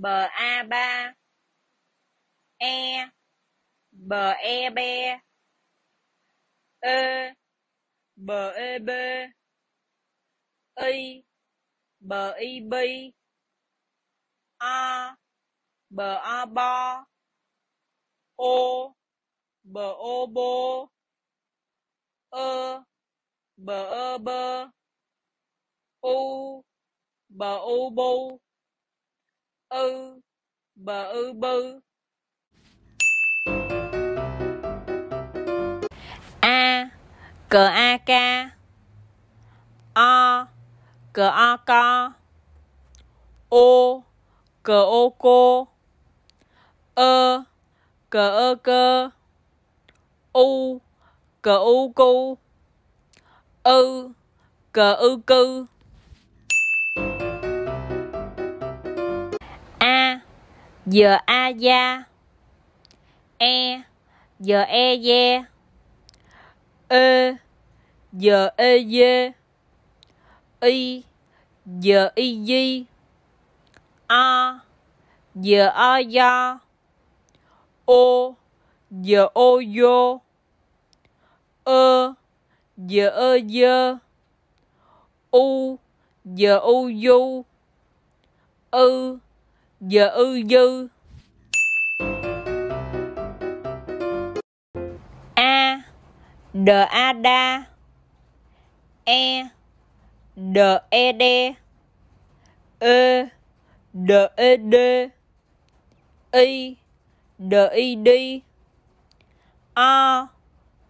BA3 e. e b E b e b I b i b A b BA b O b o e b e b U b u b u ư bờ ư bư a cờ a ca o cờ o co o cờ ô cô ơ cờ ơ cơ u cờ u cu ư cờ ư cư giờ a gia e giờ e ye e giờ e ye y giờ y di a giờ a ya o giờ o vô ơ giờ ơ dơ u giờ u du ư giờ ư dư a d a da e d e d e d e d i d i d a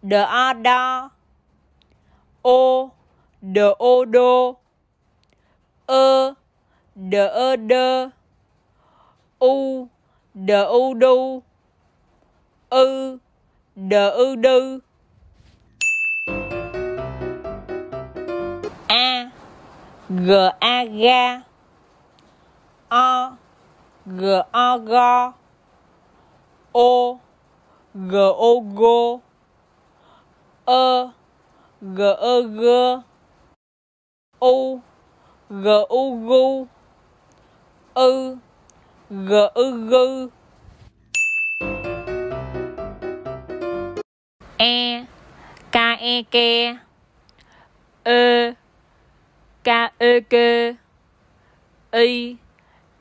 d a da o d o đô e d ơ d e, u d u đu ư d ư đư e, a g a ga o g o go o g o go ơ g ơ gơ u g u gu ư g ư gư e k e ke ơ k ơ kê y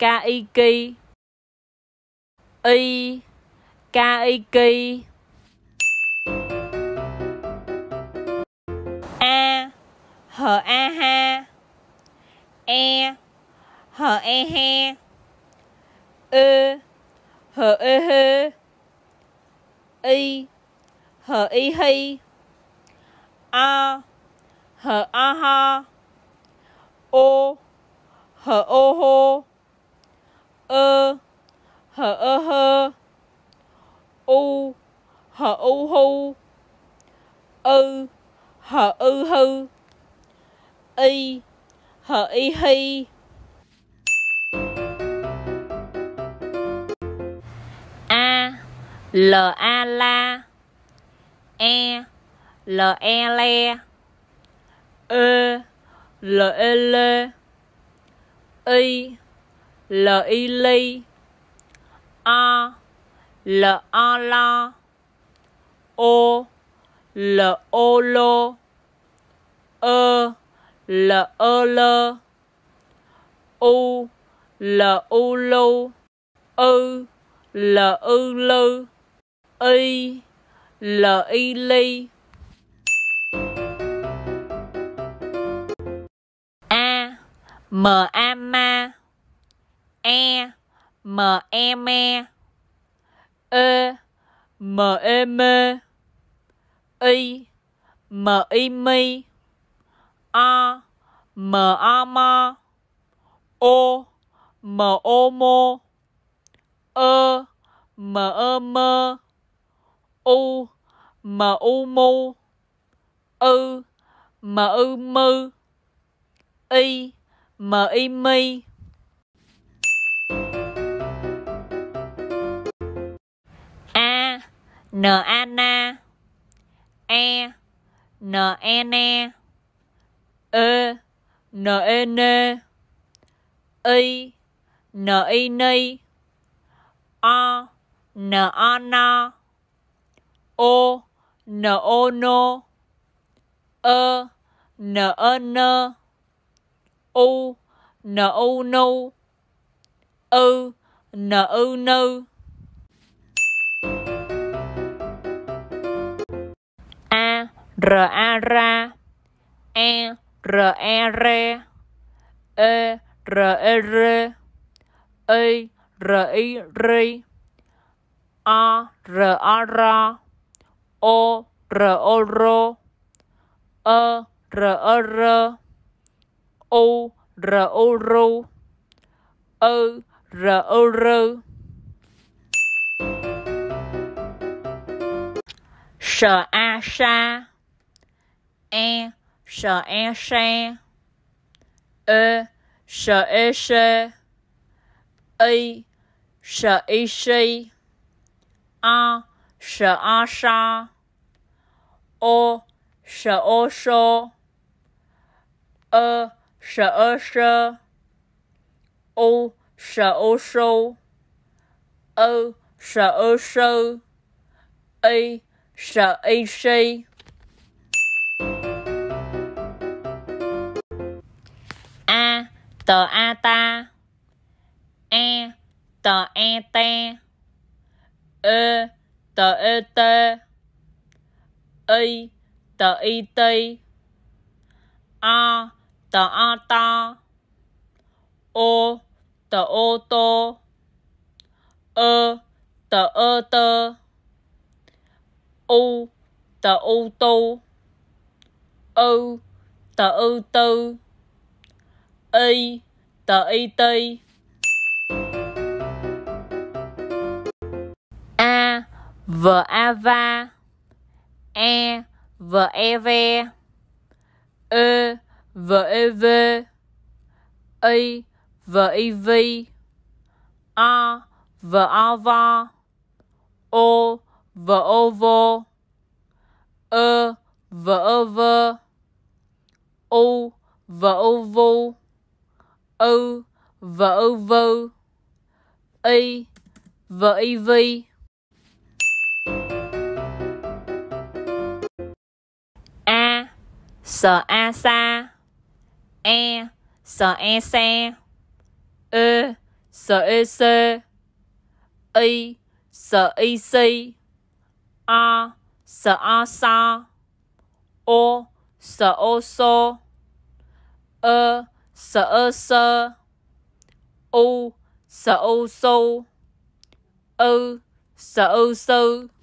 k y ki i k y ki a h a ha e h e he e 和 e he，i 和 i he，a 和 a ha，o 和 o ho，e 和 e he，u 和 o hu，u 和 u hu，i 和 i he。L A la E L E le E L E le I L I li A L A la O L O lô E L E lơ U L U lô Ư L U lư E, i l i li a m a ma e m e me e m e me i m i mi a m a ma o m o mo e m e mơ u m u mu ư m ư mư y m y mi a n a na e n e ne e n e ne i n i ni o n o no n e, e, e, o no ơ n ơ n u n u n ư n ư nư a r a ra e r e r e r e r e r i ri a r a ra o r o r a r a r o r o r o o r o r 舍阿沙，an 舍安山，a 舍安山，a 舍 a 山，a 舍阿沙。o sh o sh，e sh e sh，o sh o sh，e sh e sh，i sh i sh。a t a ta，e t e te，e t e te。y tờ y tây a tờ a ta o, tờ ô tô ơ tờ ơ tơ u tờ ô tô ơ tờ ơ tư y tờ y tây a v a va E V E V E V E V I V I V A V A V O V O V E V E V u V O V u V O V I V I e, V sở a sa e sở e xe e sở e c y sở y si a sở a sa, o sở o so ơ sở ơ sơ u sở u su ư sở ư sư